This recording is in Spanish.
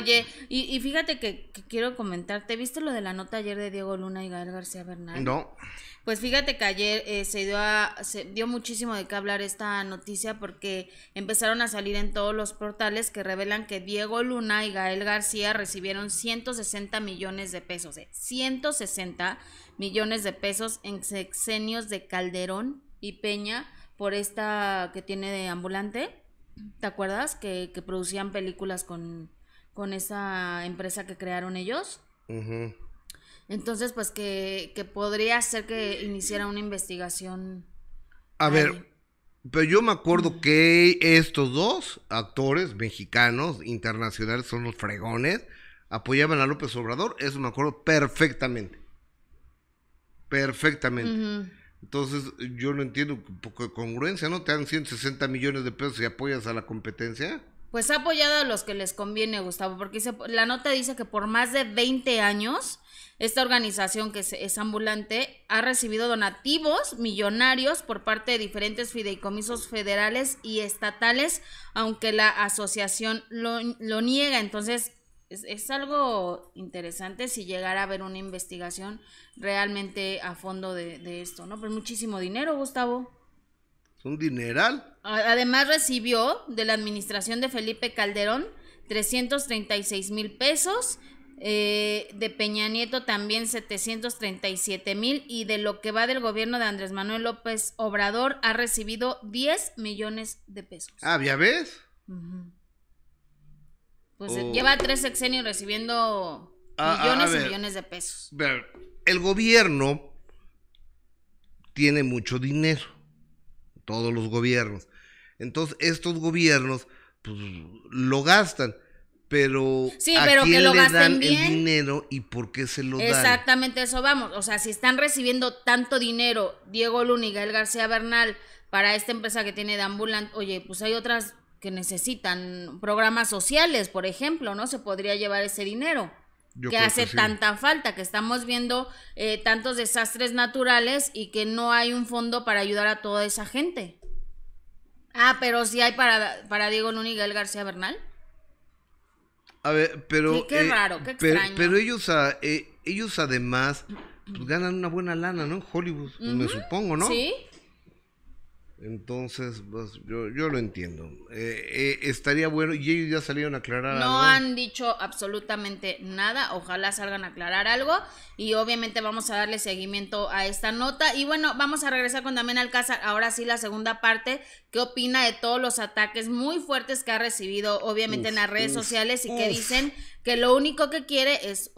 Oye, y, fíjate que, quiero comentarte, ¿viste lo de la nota ayer de Diego Luna y Gael García Bernal? No. Pues fíjate que ayer eh, se, dio se dio muchísimo de qué hablar esta noticia porque empezaron a salir en todos los portales que revelan que Diego Luna y Gael García recibieron 160 millones de pesos, eh, 160 millones de pesos en sexenios de Calderón y Peña por esta que tiene de ambulante. ¿Te acuerdas? Que, que producían películas con, con esa empresa que crearon ellos. Entonces, pues que, que, podría ser que iniciara una investigación. A ver, pero yo me acuerdo que estos dos actores mexicanos, internacionales, son los fregones, apoyaban a López Obrador, eso me acuerdo perfectamente. Perfectamente. Entonces, yo no entiendo un poco de congruencia, ¿no? Te dan 160 millones de pesos y apoyas a la competencia. Pues ha apoyado a los que les conviene, Gustavo, porque la nota dice que por más de 20 años esta organización que es, ambulante ha recibido donativos millonarios por parte de diferentes fideicomisos federales y estatales, aunque la asociación lo, niega. Entonces, es, algo interesante si llegara a haber una investigación realmente a fondo de, de esto, ¿no? Pues muchísimo dinero, Gustavo. Es un dineral. Además recibió de la administración de Felipe Calderón 336 mil pesos, eh, de Peña Nieto también 737 mil y de lo que va del gobierno de Andrés Manuel López Obrador ha recibido 10 millones de pesos. Ah, ¿ya ves? Pues eh, oh. lleva tres sexenios recibiendo ah, millones y millones de pesos. El gobierno tiene mucho dinero todos los gobiernos. Entonces, estos gobiernos pues, lo gastan, pero sí, ¿a pero lo le dan el dinero y por qué se lo dan? Exactamente eso vamos, o sea, si están recibiendo tanto dinero Diego Luna y Gael García Bernal para esta empresa que tiene de ambulant, oye, pues hay otras que necesitan programas sociales, por ejemplo, ¿no? Se podría llevar ese dinero que hace tanta falta, que estamos viendo eh, tantos desastres naturales y que no hay un fondo para ayudar a toda esa gente. Ah, pero sí hay para, para Diego Luna García Bernal. A ver, pero... qué eh, raro, qué extraño. Pero, ellos, ah, eh, ellos además pues, ganan una buena lana, ¿no? Hollywood, me supongo, ¿no? Sí. Entonces, pues, yo, yo lo entiendo. Eh, eh, estaría bueno, y ellos ya salieron a aclarar algo. No han dicho absolutamente nada, ojalá salgan a aclarar algo. Y obviamente vamos a darle seguimiento a esta nota. Y bueno, vamos a regresar con Damián Alcázar, ahora sí la segunda parte. ¿Qué opina de todos los ataques muy fuertes que ha recibido, obviamente, en las redes sociales y que dicen que lo único que quiere es... Un